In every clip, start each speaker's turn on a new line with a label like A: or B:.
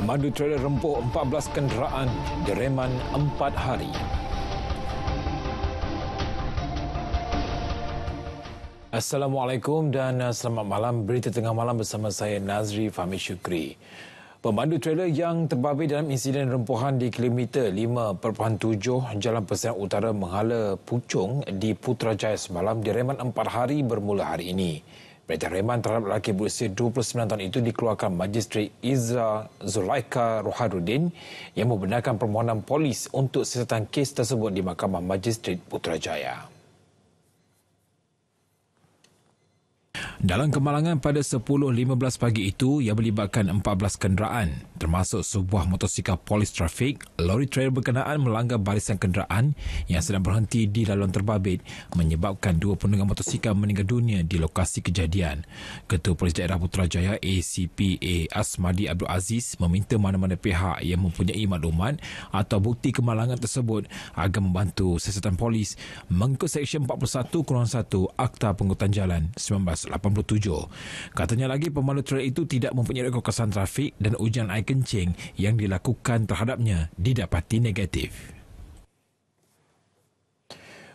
A: Pemandu trailer rempuh 14 kenderaan direman 4 hari. Assalamualaikum dan uh, selamat malam. Berita tengah malam bersama saya Nazri Fahmi Syukri. Pemandu trailer yang terbabit dalam insiden rempuhan di kilometer 5.7 Jalan Pesiar Utara menghala Pucung di Putrajaya semalam direman 4 hari bermula hari ini. Berita reman terhadap lelaki berusia 29 tahun itu dikeluarkan Majistri Izra Zulaika Ruharudin yang membenarkan permohonan polis untuk siasatan kes tersebut di Mahkamah Majistri Putrajaya. Dalam kemalangan pada 10.15 pagi itu, ia melibatkan 14 kenderaan termasuk sebuah motosikal polis trafik, lori trailer berkenaan melanggar barisan kenderaan yang sedang berhenti di laluan terbabit menyebabkan dua penunggang motosikal meninggal dunia di lokasi kejadian. Ketua Polis Daerah Putrajaya ACPA Asmadi Abdul Aziz meminta mana-mana pihak yang mempunyai maklumat atau bukti kemalangan tersebut agar membantu siasatan polis mengikut Seksyen 41-1 Akta Pengutan Jalan 1987. Katanya lagi pemalu trailer itu tidak mempunyai rekod kesan trafik dan ujian IQ kencing yang dilakukan terhadapnya didapati negatif.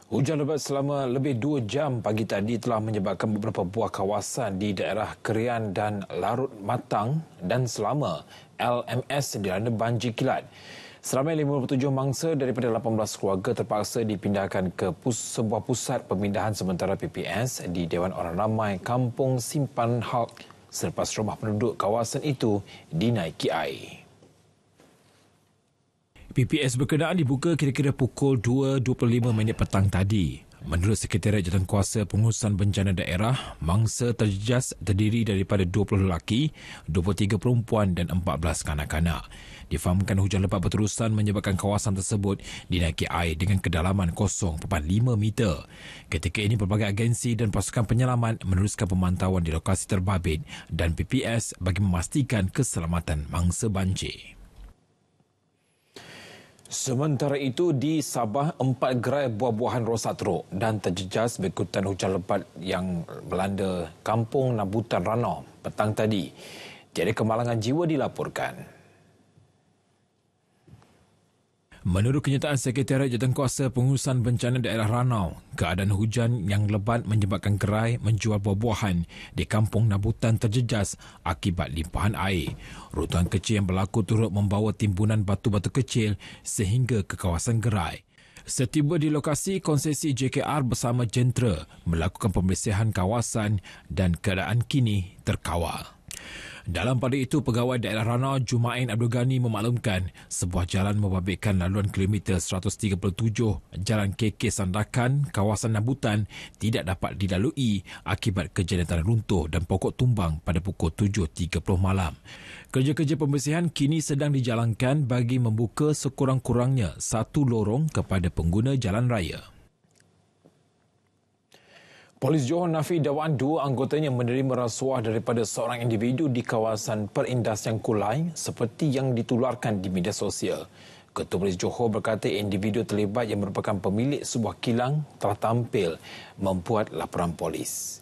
A: Hujan lebat selama lebih dua jam pagi tadi telah menyebabkan beberapa buah kawasan di daerah Kerian dan Larut Matang dan selama LMS dilanda banjir kilat. Seramai 57 mangsa daripada 18 keluarga terpaksa dipindahkan ke pus- sebuah pusat pemindahan sementara PPS di Dewan Orang Ramai Kampung Simpan Hal selepas rumah penduduk kawasan itu dinaiki air. PPS berkenaan dibuka kira-kira pukul 2.25 minit petang tadi. Menurut Sekretariat Jawatankuasa Pengurusan Bencana Daerah, mangsa terjejas terdiri daripada 20 lelaki, 23 perempuan dan 14 kanak-kanak. Difahamkan hujan lebat berterusan menyebabkan kawasan tersebut dinaiki air dengan kedalaman 0.5 meter. Ketika ini pelbagai agensi dan pasukan penyelamat meneruskan pemantauan di lokasi terbabit dan PPS bagi memastikan keselamatan mangsa banjir. Sementara itu di Sabah empat gerai buah-buahan rosak teruk dan terjejas berikutan hujan lebat yang melanda kampung Nabutan Rano petang tadi. Tiada kemalangan jiwa dilaporkan. Menurut kenyataan Sekretariat Jatuhkuasa Pengurusan Bencana Daerah Ranau, keadaan hujan yang lebat menyebabkan gerai menjual buah-buahan di kampung Nabutan terjejas akibat limpahan air. Rutuan kecil yang berlaku turut membawa timbunan batu-batu kecil sehingga ke kawasan gerai. Setiba di lokasi, konsesi JKR bersama Jentera melakukan pembersihan kawasan dan keadaan kini terkawal. Dalam pada itu, pegawai daerah Rana Jumain Abdul Ghani memaklumkan sebuah jalan membabitkan laluan kilometer 137 Jalan KK Sandakan, kawasan Nabutan tidak dapat dilalui akibat kejadian tanah runtuh dan pokok tumbang pada pukul 7.30 malam. Kerja-kerja pembersihan kini sedang dijalankan bagi membuka sekurang-kurangnya satu lorong kepada pengguna jalan raya. Polis Johor nafi dakwaan dua anggotanya menerima rasuah daripada seorang individu di kawasan Perindas yang Kulai seperti yang ditularkan di media sosial. Ketua Polis Johor berkata individu terlibat yang merupakan pemilik sebuah kilang telah tampil membuat laporan polis.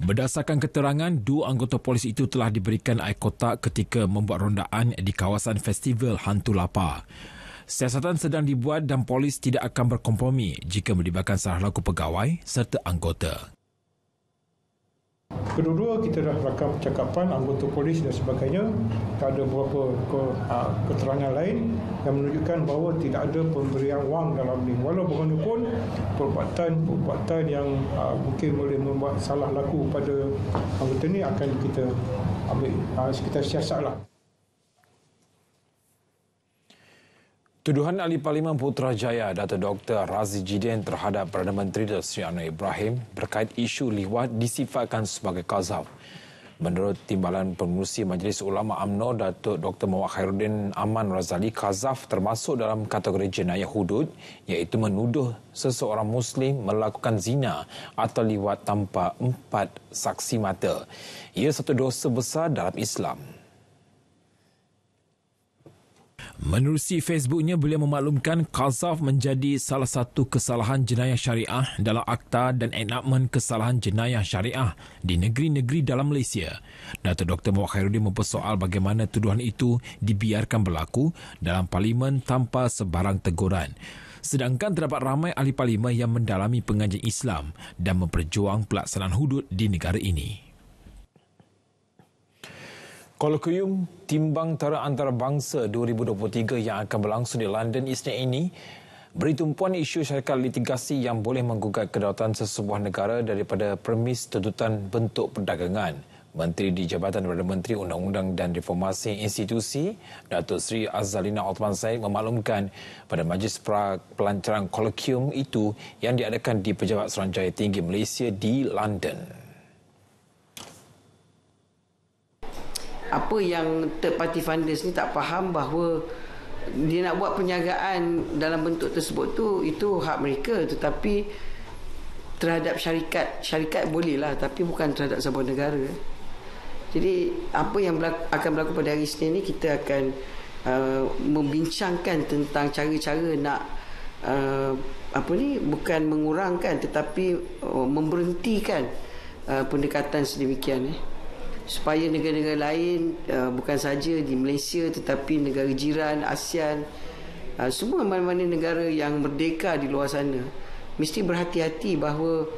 A: Berdasarkan keterangan, dua anggota polis itu telah diberikan air kotak ketika membuat rondaan di kawasan festival Hantu Lapa siasatan sedang dibuat dan polis tidak akan berkompromi jika melibatkan salah laku pegawai serta anggota. Kedua-dua kita dah rakam percakapan anggota polis dan sebagainya. Tak ada beberapa ha, keterangan lain yang menunjukkan bahawa tidak ada pemberian wang dalam ini. Walau bagaimanapun, perbuatan-perbuatan yang ha, mungkin boleh membuat salah laku pada anggota ini akan kita ambil sekitar ha, siasat Tuduhan Ali Parlimen Putrajaya Dato Dr. Razi Jidin terhadap Perdana Menteri Dr. Sri Anwar Ibrahim berkait isu liwat disifatkan sebagai kazaf. Menurut timbalan pengurusi Majlis Ulama AMNO Datuk Dr. Muhammad Khairuddin Aman Razali, kazaf termasuk dalam kategori jenayah hudud iaitu menuduh seseorang Muslim melakukan zina atau liwat tanpa empat saksi mata. Ia satu dosa besar dalam Islam. Menerusi Facebooknya, beliau memaklumkan Qazaf menjadi salah satu kesalahan jenayah syariah dalam akta dan enakmen kesalahan jenayah syariah di negeri-negeri dalam Malaysia. Dato' Dr. Mawak Khairuddin mempersoal bagaimana tuduhan itu dibiarkan berlaku dalam parlimen tanpa sebarang teguran. Sedangkan terdapat ramai ahli parlimen yang mendalami pengajian Islam dan memperjuang pelaksanaan hudud di negara ini. Kolokium Timbang Tara Antarabangsa 2023 yang akan berlangsung di London Isnin ini beri tumpuan isu syarikat litigasi yang boleh menggugat kedaulatan sesebuah negara daripada premis tuntutan bentuk perdagangan. Menteri di Jabatan Perdana Menteri Undang-Undang dan Reformasi Institusi, Datuk Seri Azalina Othman Said memaklumkan pada majlis pelancaran kolokium itu yang diadakan di Pejabat Seranjaya Tinggi Malaysia di London.
B: apa yang third party funders ni tak faham bahawa dia nak buat penyagaan dalam bentuk tersebut tu itu hak mereka tetapi terhadap syarikat syarikat bolehlah, tapi bukan terhadap sebuah negara jadi apa yang berlaku, akan berlaku pada hari Isnin ni kita akan uh, membincangkan tentang cara-cara nak uh, apa ni bukan mengurangkan tetapi uh, memberhentikan uh, pendekatan sedemikian ni eh supaya negara-negara lain uh, bukan saja di Malaysia tetapi negara jiran ASEAN uh, semua mana-mana negara yang merdeka di luar sana mesti berhati-hati bahawa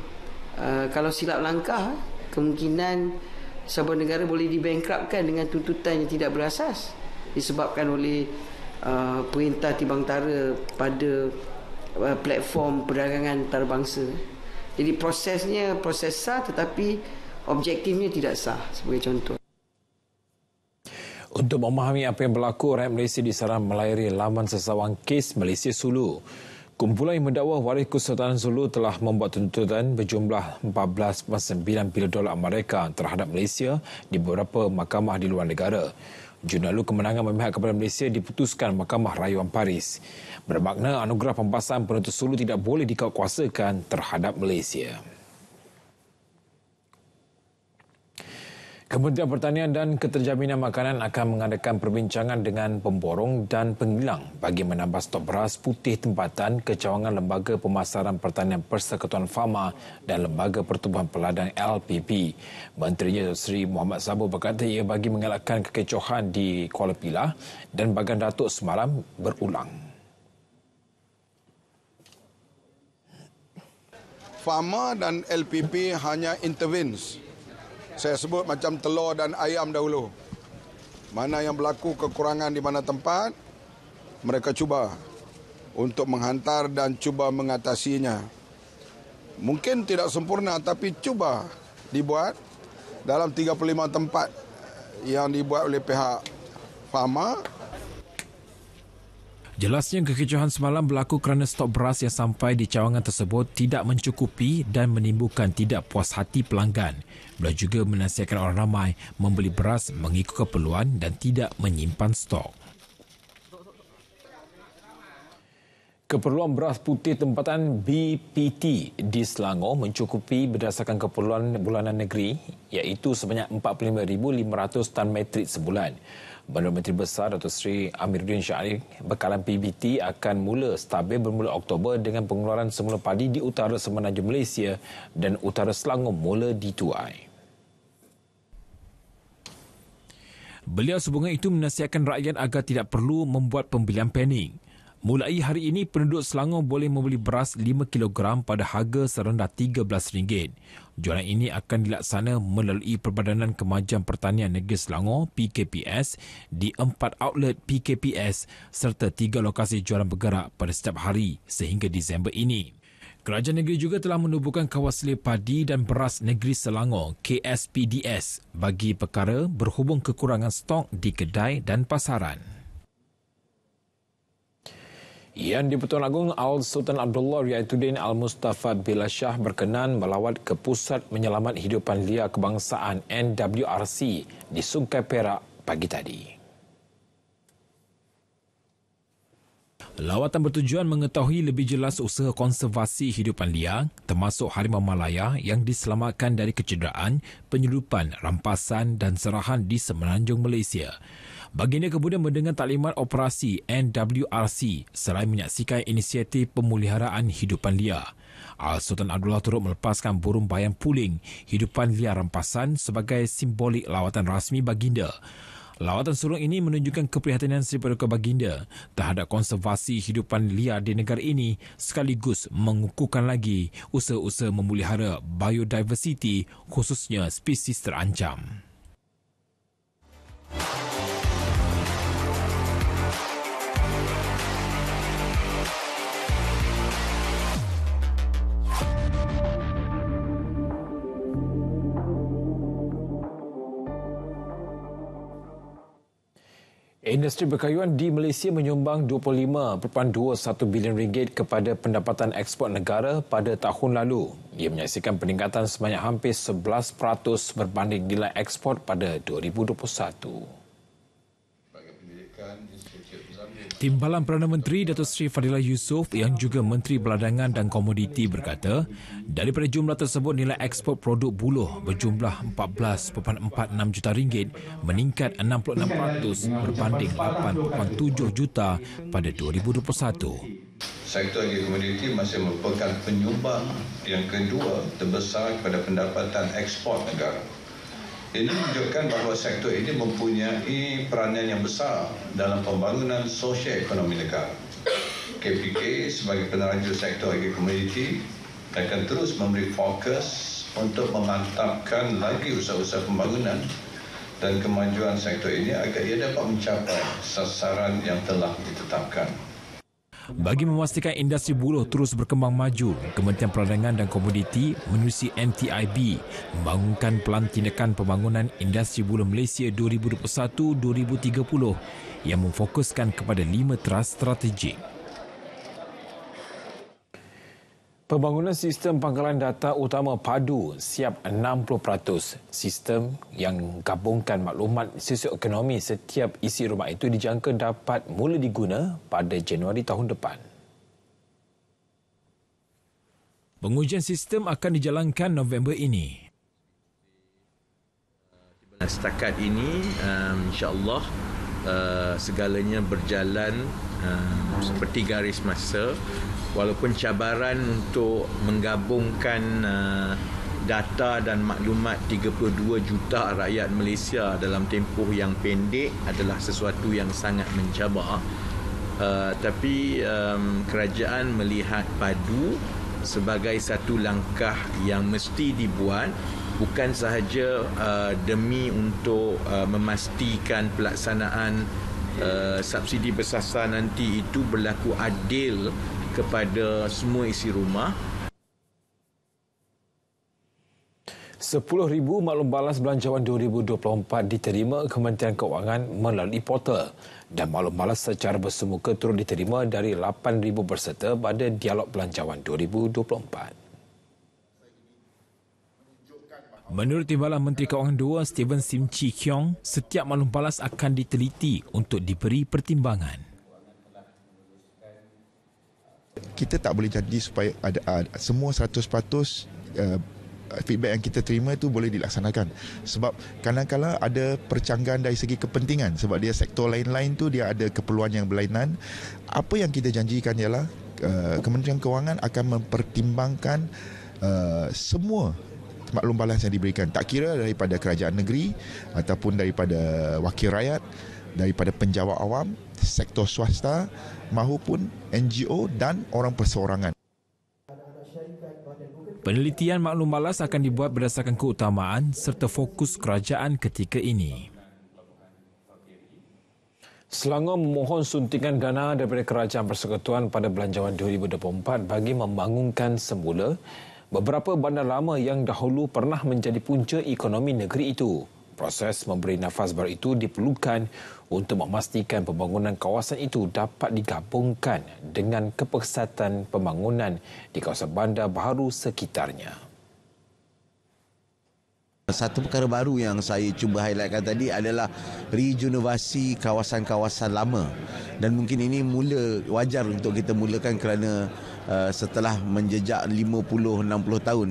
B: uh, kalau silap langkah kemungkinan sebuah negara boleh dibankrapkan dengan tuntutan yang tidak berasas disebabkan oleh uh, perintah timbang tara pada uh, platform perdagangan antarabangsa jadi prosesnya proses sah tetapi objektifnya tidak sah sebagai contoh.
A: Untuk memahami apa yang berlaku, rakyat Malaysia disarang melayari laman sesawang kes Malaysia Sulu. Kumpulan yang mendakwa waris Kesultanan Sulu telah membuat tuntutan berjumlah 14.9 bilion dolar Amerika terhadap Malaysia di beberapa mahkamah di luar negara. Jurnalu kemenangan memihak kepada Malaysia diputuskan Mahkamah Rayuan Paris. Bermakna anugerah pembahasan penuntut Sulu tidak boleh dikuasakan terhadap Malaysia. Kementerian Pertanian dan Keterjaminan Makanan akan mengadakan perbincangan dengan pemborong dan penggilang bagi menambah stok beras putih tempatan kecawangan Lembaga Pemasaran Pertanian Persekutuan Fama dan Lembaga Pertubuhan Peladan LPP. Menterinya Sri Muhammad Sabu berkata ia bagi mengelakkan kekecohan di Kuala Pilah dan Bagan Datuk semalam berulang.
B: Fama dan LPP hanya intervensi
A: saya sebut macam telur dan ayam dahulu. Mana yang berlaku kekurangan di mana tempat, mereka cuba untuk menghantar dan cuba mengatasinya. Mungkin tidak sempurna tapi cuba dibuat dalam 35 tempat yang dibuat oleh pihak Fama Jelasnya kekecohan semalam berlaku kerana stok beras yang sampai di cawangan tersebut tidak mencukupi dan menimbulkan tidak puas hati pelanggan. Beliau juga menasihatkan orang ramai membeli beras mengikut keperluan dan tidak menyimpan stok. Keperluan beras putih tempatan BPT di Selangor mencukupi berdasarkan keperluan bulanan negeri iaitu sebanyak 45,500 tan metrik sebulan. Bandar Menteri Besar Dato' Sri Amiruddin Syarif bekalan PBT akan mula stabil bermula Oktober dengan pengeluaran semula padi di utara Semenanjung Malaysia dan utara Selangor mula dituai. Beliau sebuah itu menasihatkan rakyat agar tidak perlu membuat pembelian panik. Mulai hari ini, penduduk Selangor boleh membeli beras 5kg pada harga serendah RM13. Jualan ini akan dilaksana melalui Perbadanan Kemajuan Pertanian Negeri Selangor PKPS di empat outlet PKPS serta tiga lokasi jualan bergerak pada setiap hari sehingga Disember ini. Kerajaan negeri juga telah menubuhkan kawas selia padi dan beras negeri Selangor KSPDS bagi perkara berhubung kekurangan stok di kedai dan pasaran. Yang di-Pertuan Agung Al Sultan Abdullah Riayatuddin Al Mustafad Shah berkenan melawat ke Pusat Menyelamat Hidupan Lia Kebangsaan NWRC di Sungai Perak pagi tadi. Lawatan bertujuan mengetahui lebih jelas usaha konservasi hidupan liar termasuk harimau Malaya yang diselamatkan dari kecederaan, penyelupan, rampasan dan serahan di Semenanjung Malaysia. Baginda kemudian mendengar taklimat operasi NWRC selain menyaksikan inisiatif pemuliharaan hidupan dia. Al-Sultan Abdullah turut melepaskan burung bayan puling hidupan liar rampasan sebagai simbolik lawatan rasmi baginda. Lawatan surung ini menunjukkan keprihatinan Sri Paduka Baginda terhadap konservasi hidupan liar di negara ini sekaligus mengukuhkan lagi usaha-usaha memulihara biodiversiti khususnya spesies terancam. Thank Industri berkayuan di Malaysia menyumbang 25.21 bilion ringgit kepada pendapatan ekspor negara pada tahun lalu. Ia menyaksikan peningkatan sebanyak hampir 11% berbanding nilai ekspor pada 2021. Timbalan Perdana Menteri Datuk Sri Fadilah Yusof yang juga Menteri Peladangan dan Komoditi berkata, daripada jumlah tersebut nilai ekspor produk buluh berjumlah 14.46 juta ringgit meningkat 66% berbanding 8.7 juta pada 2021.
C: Sektor di komoditi masih merupakan penyumbang yang kedua terbesar kepada pendapatan ekspor negara. Ini menunjukkan bahawa sektor ini mempunyai peranan yang besar dalam pembangunan sosial ekonomi negara. KPK sebagai penerajur sektor agri
A: komuniti akan terus memberi fokus untuk memantapkan lagi usaha-usaha pembangunan dan kemajuan sektor ini agar ia dapat mencapai sasaran yang telah ditetapkan. Bagi memastikan industri buruh terus berkembang maju, Kementerian Perdagangan dan Komoditi menerusi MTIB membangunkan Pelan Tindakan Pembangunan Industri Buruh Malaysia 2021-2030 yang memfokuskan kepada lima teras strategik. Pembangunan sistem pangkalan data utama padu siap 60%. Sistem yang gabungkan maklumat sisi ekonomi setiap isi rumah itu dijangka dapat mula diguna pada Januari tahun depan. Pengujian sistem akan dijalankan November ini. Setakat ini, um, insyaAllah uh, segalanya berjalan um, seperti garis masa walaupun cabaran untuk menggabungkan uh, data dan maklumat 32 juta rakyat Malaysia dalam tempoh yang pendek adalah sesuatu yang sangat mencabar uh, tapi um, kerajaan melihat padu sebagai satu langkah yang mesti dibuat bukan sahaja uh, demi untuk uh, memastikan pelaksanaan uh, subsidi bersasar nanti itu berlaku adil kepada semua isi rumah. 10,000 maklum balas belanjawan 2024 diterima Kementerian Keuangan melalui portal dan maklum balas secara bersemuka turut diterima dari 8,000 berserta pada dialog belanjawan 2024. Menurut Timbalan Menteri Keuangan II Steven Sim Chi Kiong, setiap maklum balas akan diteliti untuk diberi pertimbangan kita tak boleh jadi supaya ada, ada semua 100% uh, eh, feedback yang kita terima itu boleh dilaksanakan sebab kadang-kadang ada percanggahan dari segi kepentingan sebab dia sektor lain-lain tu dia ada keperluan yang berlainan apa yang kita janjikan ialah uh, Kementerian Kewangan akan mempertimbangkan uh, semua maklum balas yang diberikan tak kira daripada kerajaan negeri ataupun daripada wakil rakyat daripada penjawat awam, sektor swasta mahupun NGO dan orang perseorangan. Penelitian maklum balas akan dibuat berdasarkan keutamaan serta fokus kerajaan ketika ini. Selangor memohon suntikan dana daripada Kerajaan Persekutuan pada Belanjawan 2024 bagi membangunkan semula beberapa bandar lama yang dahulu pernah menjadi punca ekonomi negeri itu proses memberi nafas baru itu diperlukan untuk memastikan pembangunan kawasan itu dapat digabungkan dengan kepesatan pembangunan di kawasan bandar baru sekitarnya. Satu perkara
B: baru yang saya cuba highlightkan tadi adalah rejunivasi kawasan-kawasan lama dan mungkin ini mula wajar untuk kita mulakan kerana uh, setelah menjejak 50 60 tahun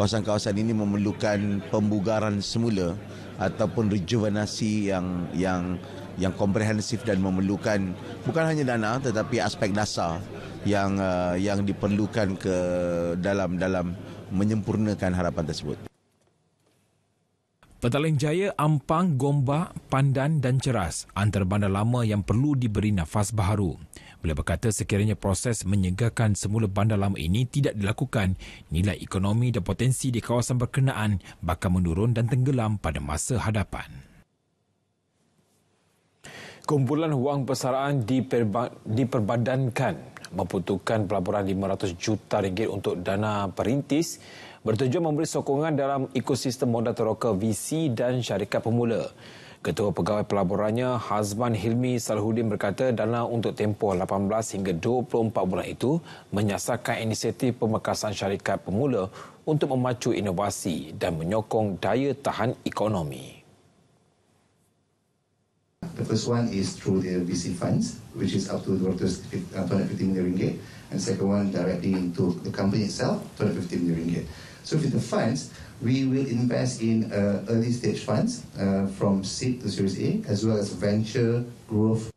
B: kawasan-kawasan ini memerlukan pembugaran
A: semula ataupun rejuvenasi yang yang yang komprehensif dan memerlukan bukan hanya dana tetapi aspek dasar yang uh, yang diperlukan ke dalam dalam menyempurnakan harapan tersebut. Petaling Jaya, Ampang, Gombak, Pandan dan Ceras antara bandar lama yang perlu diberi nafas baharu. Beliau berkata sekiranya proses menyegarkan semula bandar lama ini tidak dilakukan, nilai ekonomi dan potensi di kawasan berkenaan bakal menurun dan tenggelam pada masa hadapan. Kumpulan wang persaraan diperbadankan membutuhkan pelaburan 500 juta ringgit untuk dana perintis bertujuan memberi sokongan dalam ekosistem modal teroka VC dan syarikat pemula. Ketua Pegawai Pelaburannya Hazman Hilmi Salhudin berkata dana untuk tempoh 18 hingga 24 bulan itu menyasarkan inisiatif pemekasan syarikat pemula untuk memacu inovasi dan menyokong daya tahan ekonomi. The first one is through the VC
C: funds, which is up to 250 uh, million ringgit. And second one directly into the company itself, 250 million ringgit. So with the funds, we will invest in uh, early stage funds uh, from seed to series A as well as venture growth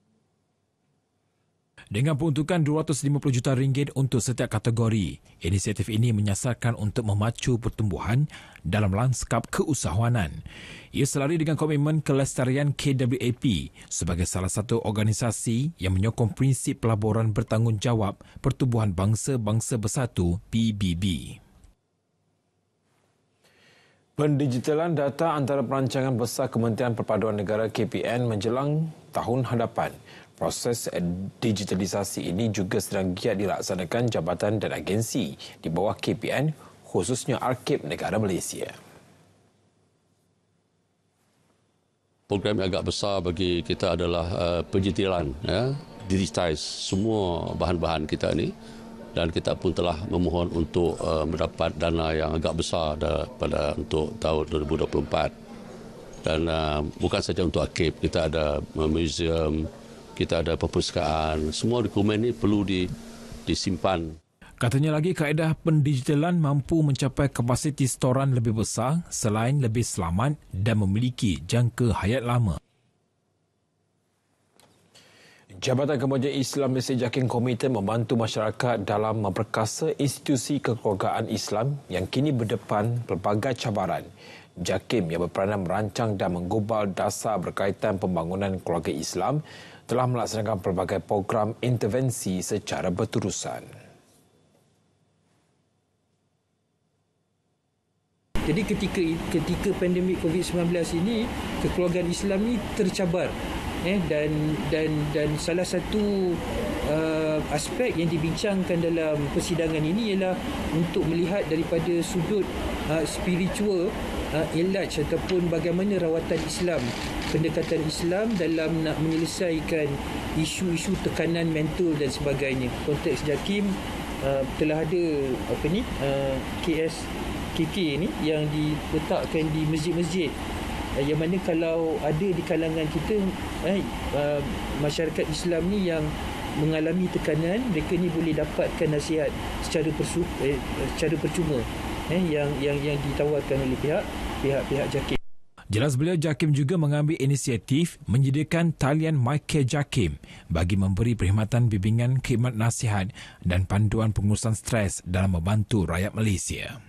A: dengan peruntukan 250 juta ringgit untuk setiap kategori, inisiatif ini menyasarkan untuk memacu pertumbuhan dalam lanskap keusahawanan. Ia selari dengan komitmen kelestarian KWAP sebagai salah satu organisasi yang menyokong prinsip pelaburan bertanggungjawab pertumbuhan bangsa-bangsa bersatu PBB. Pendigitalan data antara perancangan besar Kementerian Perpaduan Negara KPN menjelang tahun hadapan. Proses digitalisasi ini juga sedang giat dilaksanakan jabatan dan agensi di bawah KPN khususnya Arkib Negara Malaysia.
B: Program yang agak besar bagi kita adalah uh, penjitilan, ya, digitize semua bahan-bahan kita ini dan kita pun telah memohon untuk uh, mendapat dana yang agak besar pada untuk tahun 2024 dan uh, bukan saja untuk AKIP kita ada uh, museum kita ada perpustakaan semua dokumen ini perlu di, disimpan
A: Katanya lagi kaedah pendigitalan mampu mencapai kapasiti storan lebih besar selain lebih selamat dan memiliki jangka hayat lama. Jabatan Kemajuan Islam Malaysia Jakin Komite membantu masyarakat dalam memperkasa institusi kekeluargaan Islam yang kini berdepan pelbagai cabaran. Jakim yang berperanan merancang dan menggubal dasar berkaitan pembangunan keluarga Islam telah melaksanakan pelbagai program intervensi secara berterusan.
C: Jadi ketika ketika pandemik COVID-19 ini, kekeluargaan Islam ini tercabar eh dan dan dan salah satu uh, aspek yang dibincangkan dalam persidangan ini ialah untuk melihat daripada sudut uh, spiritual uh, ilaj ataupun bagaimana rawatan Islam pendekatan Islam dalam nak menyelesaikan isu-isu tekanan mental dan sebagainya konteks Jakim uh, telah ada apa ni uh, KS KK ni yang diletakkan di masjid-masjid uh, yang mana kalau ada di kalangan kita eh, uh, masyarakat Islam ni yang mengalami tekanan mereka ni boleh dapatkan nasihat secara persu, eh, secara percuma eh, yang yang yang ditawarkan oleh pihak pihak pihak Jakim.
A: Jelas beliau Jakim juga mengambil inisiatif menyediakan talian Michael Jakim bagi memberi perkhidmatan bimbingan khidmat nasihat dan panduan pengurusan stres dalam membantu rakyat Malaysia.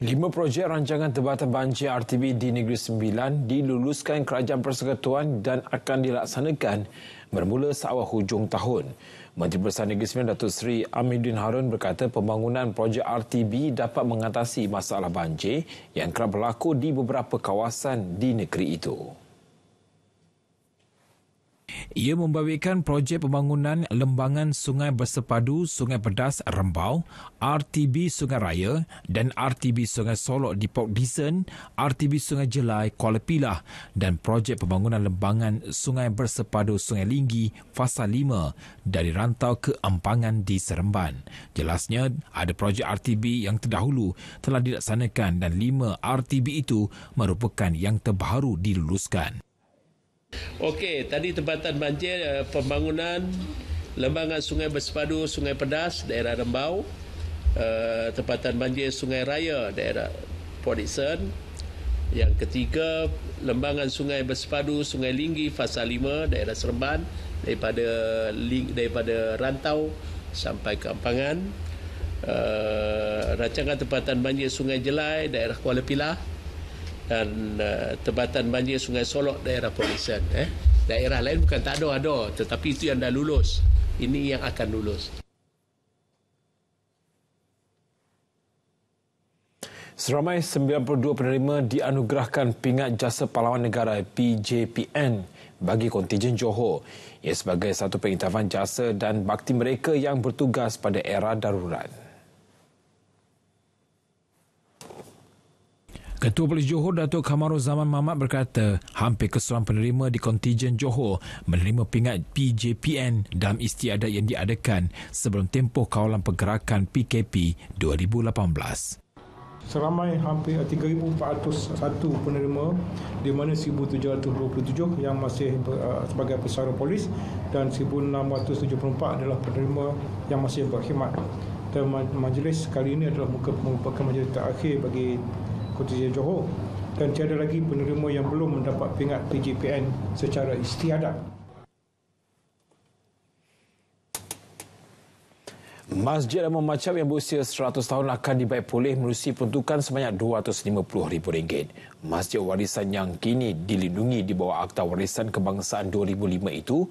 A: Lima projek rancangan tebatan banjir RTB di Negeri Sembilan diluluskan Kerajaan Persekutuan dan akan dilaksanakan bermula seawal hujung tahun. Menteri Besar Negeri Sembilan Datuk Seri Amiruddin Harun berkata pembangunan projek RTB dapat mengatasi masalah banjir yang kerap berlaku di beberapa kawasan di negeri itu. Ia membabitkan projek pembangunan lembangan sungai bersepadu Sungai Pedas Rembau, RTB Sungai Raya dan RTB Sungai Solok di Port Dixon, RTB Sungai Jelai Kuala Pilah dan projek pembangunan lembangan sungai bersepadu Sungai Linggi Fasa 5 dari rantau ke empangan di Seremban. Jelasnya, ada projek RTB yang terdahulu telah dilaksanakan dan lima RTB itu merupakan yang terbaru diluluskan.
B: Okey, tadi tempatan banjir eh, pembangunan lembangan sungai bersepadu Sungai Pedas daerah Rembau eh, tempatan banjir Sungai Raya daerah Port Dickson yang ketiga lembangan sungai bersepadu Sungai Linggi fasa 5 daerah Seremban daripada daripada rantau sampai ke Ampangan eh, rancangan tempatan banjir Sungai Jelai daerah Kuala Pilah dan uh, tebatan banjir Sungai Solok daerah Polisan eh daerah lain bukan tak ada ada tetapi itu yang dah lulus ini yang akan lulus
A: Seramai 92 penerima dianugerahkan pingat jasa pahlawan negara PJPN bagi kontijen Johor. Ia sebagai satu pengiktirafan jasa dan bakti mereka yang bertugas pada era darurat. Ketua Polis Johor Datuk Kamarul Zaman Mamat berkata hampir keseluruhan penerima di kontijen Johor menerima pingat PJPN dalam istiadat yang diadakan sebelum tempoh kawalan pergerakan PKP 2018 seramai hampir 3401 penerima di mana 1727 yang masih uh, sebagai pesara polis dan 1674 adalah penerima yang masih berkhidmat. Dan majlis kali ini adalah merupakan majlis terakhir bagi Kota Johor dan tiada lagi penerima yang belum mendapat pingat PJPN secara istiadat. Masjid Amun Macam yang berusia 100 tahun akan dibayar pulih melalui peruntukan sebanyak rm ringgit. Masjid warisan yang kini dilindungi di bawah Akta Warisan Kebangsaan 2005 itu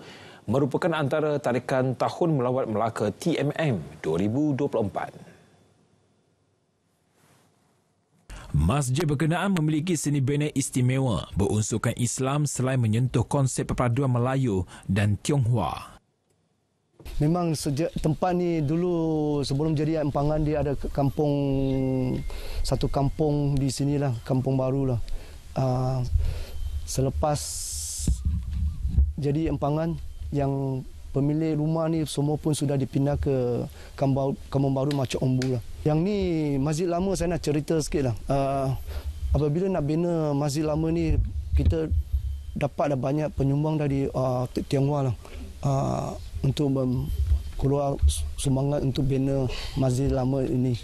A: merupakan antara tarikan tahun melawat Melaka TMM 2024. Masjid berkenaan memiliki seni bina istimewa berunsurkan Islam selain menyentuh konsep perpaduan Melayu dan Tionghoa.
C: Memang sejak tempat ni dulu sebelum jadi empangan dia ada kampung satu kampung di sinilah kampung baru lah. Uh, selepas jadi empangan yang pemilik rumah ni semua pun sudah dipindah ke kampung baru, kampung macam Ombu lah. Yang ni masjid lama saya nak cerita sikit lah. Uh, apabila nak bina masjid lama ni, kita dapat dah banyak penyumbang dari uh, Tionghoa lah. Uh, untuk um, keluar semangat untuk bina masjid lama ini.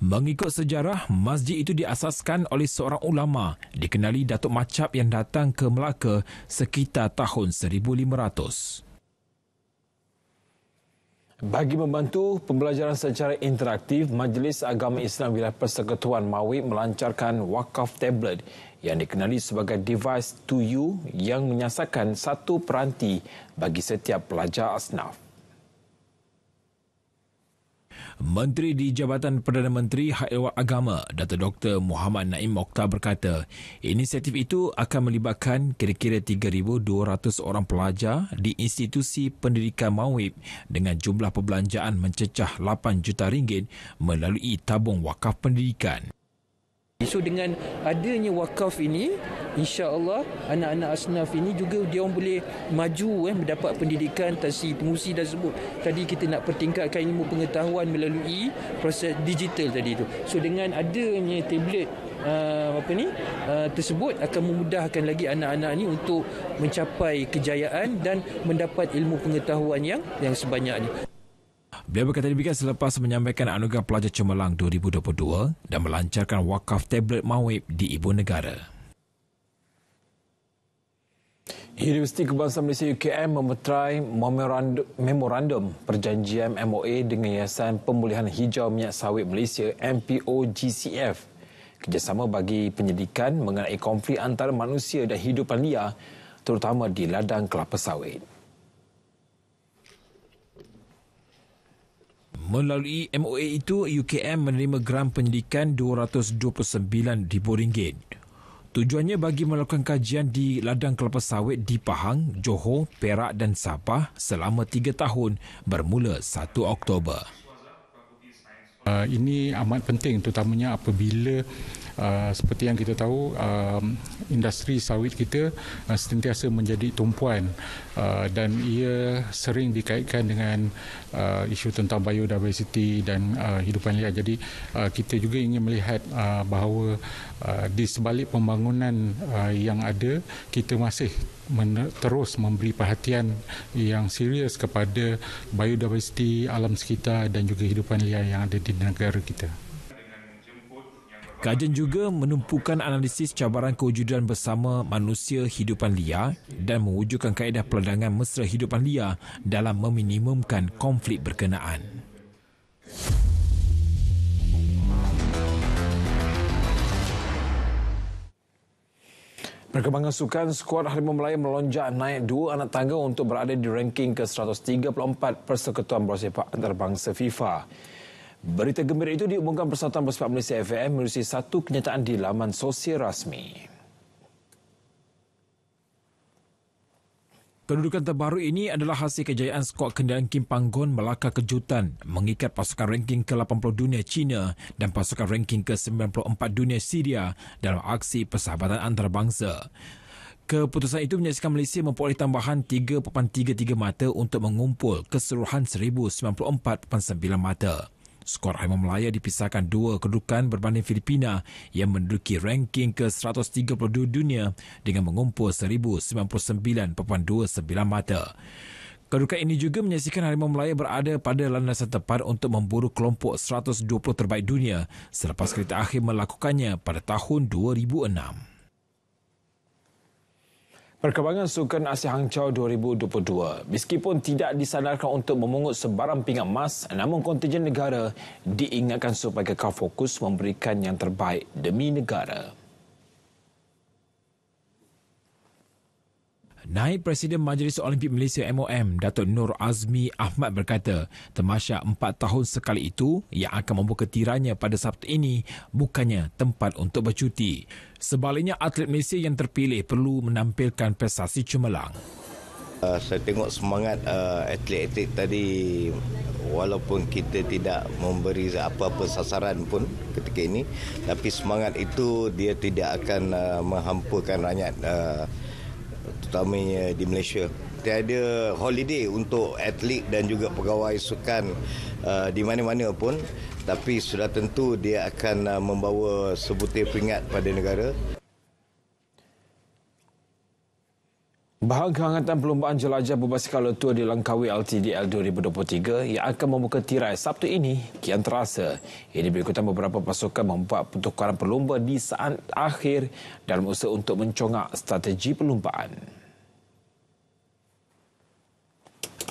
A: Mengikut sejarah, masjid itu diasaskan oleh seorang ulama dikenali Datuk Macap yang datang ke Melaka sekitar tahun 1500. Bagi membantu pembelajaran secara interaktif, Majlis Agama Islam Wilayah Persekutuan Mawi melancarkan Wakaf Tablet yang dikenali sebagai device to you yang menyasarkan satu peranti bagi setiap pelajar asnaf. Menteri di Jabatan Perdana Menteri Hak Ewak Agama, Dato' Dr. Muhammad Naim Mokhtar berkata, inisiatif itu akan melibatkan kira-kira 3,200 orang pelajar di institusi pendidikan MAWIB dengan jumlah perbelanjaan mencecah 8 juta ringgit melalui tabung wakaf pendidikan.
C: So dengan adanya wakaf ini insya Allah anak-anak asnaf ini juga dia boleh maju eh, mendapat pendidikan tasi pengusi dan sebut tadi kita nak pertingkatkan ilmu pengetahuan melalui proses digital tadi itu. so dengan adanya tablet uh, apa ni uh, tersebut akan memudahkan lagi anak-anak ini untuk mencapai kejayaan dan mendapat ilmu pengetahuan yang yang sebanyaknya
A: Beliau berkata demikian selepas menyampaikan anugerah pelajar cemerlang 2022 dan melancarkan wakaf tablet mawib di ibu negara. Universiti Kebangsaan Malaysia UKM memeterai memorandum perjanjian MOA dengan Yayasan Pemulihan Hijau Minyak Sawit Malaysia MPOGCF kerjasama bagi penyelidikan mengenai konflik antara manusia dan hidupan liar terutama di ladang kelapa sawit. melalui MOA itu UKM menerima gram pendidikan RM229,000. Tujuannya bagi melakukan kajian di ladang kelapa sawit di Pahang, Johor, Perak dan Sabah selama tiga tahun bermula 1 Oktober. Uh, ini amat penting terutamanya apabila Ah, seperti yang kita tahu ah, industri sawit kita ah, sentiasa menjadi tumpuan dan ia sering dikaitkan dengan isu tentang biodiversiti dan uh, hidupan liar jadi kita juga ingin melihat bahawa di sebalik pembangunan yang ada kita masih terus memberi perhatian yang serius kepada biodiversiti alam sekitar dan juga hidupan liar yang ada di negara kita. Kajian juga menumpukan analisis cabaran kewujudan bersama manusia hidupan liar dan mewujudkan kaedah peladangan mesra hidupan liar dalam meminimumkan konflik berkenaan. Perkembangan sukan, skuad Harimau Melayu melonjak naik dua anak tangga untuk berada di ranking ke-134 Persekutuan Bola Sepak Antarabangsa FIFA. Berita gembira itu diumumkan Persatuan Bersepak Malaysia FAM melalui satu kenyataan di laman sosial rasmi. Kedudukan terbaru ini adalah hasil kejayaan skuad kenderaan Kim Panggon Melaka Kejutan mengikat pasukan ranking ke-80 dunia China dan pasukan ranking ke-94 dunia Syria dalam aksi persahabatan antarabangsa. Keputusan itu menyaksikan Malaysia memperoleh tambahan 3.33 mata untuk mengumpul keseluruhan 1094.9 mata. Skor Harimau Melaya dipisahkan dua kedudukan berbanding Filipina yang menduduki ranking ke-132 dunia dengan mengumpul 1099.29 mata. Kedudukan ini juga menyaksikan Harimau Melaya berada pada landasan tepat untuk memburu kelompok 120 terbaik dunia selepas kereta akhir melakukannya pada tahun 2006. Perkembangan Sukan Asia Hangzhou 2022, meskipun tidak disanarkan untuk memungut sebarang pingat emas, namun kontingen negara diingatkan supaya kekal fokus memberikan yang terbaik demi negara. Naib Presiden Majlis Olimpik Malaysia MOM, Datuk Nur Azmi Ahmad berkata, temasya empat tahun sekali itu yang akan membuka tiranya pada Sabtu ini bukannya tempat untuk bercuti. Sebaliknya, atlet Malaysia yang terpilih perlu menampilkan prestasi cemerlang.
C: Uh, saya tengok semangat uh, atlet-atlet tadi walaupun kita tidak memberi apa-apa sasaran pun ketika ini tapi semangat itu dia tidak akan uh, menghampurkan rakyat uh, terutamanya di Malaysia. Tiada holiday untuk atlet dan juga pegawai sukan uh, di mana-mana pun tapi sudah tentu dia akan uh, membawa sebutir peringat
A: pada negara. Bahagian kehangatan perlombaan jelajah berbasikal tua di Langkawi LTDL 2023 yang akan membuka tirai Sabtu ini kian terasa. Ini berikutan beberapa pasukan membuat pertukaran perlomba di saat akhir dalam usaha untuk mencongak strategi perlombaan.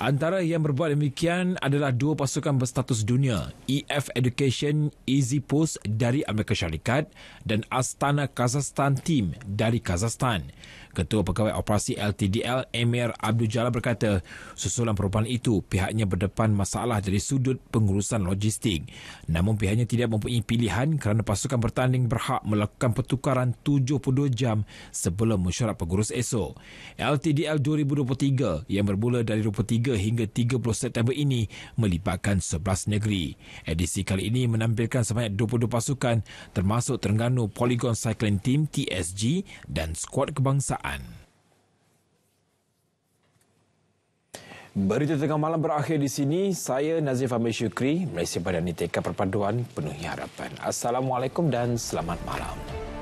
A: Antara yang berbuat demikian adalah dua pasukan berstatus dunia, EF Education Easy Post dari Amerika Syarikat dan Astana Kazakhstan Team dari Kazakhstan. Ketua Pegawai Operasi LTDL Emir Abdul Jalal berkata, susulan perubahan itu pihaknya berdepan masalah dari sudut pengurusan logistik. Namun pihaknya tidak mempunyai pilihan kerana pasukan bertanding berhak melakukan pertukaran 72 jam sebelum mesyuarat pengurus esok. LTDL 2023 yang bermula dari 23 hingga 30 September ini melibatkan 11 negeri. Edisi kali ini menampilkan sebanyak 22 pasukan termasuk Terengganu Polygon Cycling Team TSG dan squad kebangsaan an. Berita tengah malam berakhir di sini. Saya Nazif Ahmad Syukri, Malaysia Badan niteka Perpaduan Penuhi Harapan. Assalamualaikum dan selamat malam.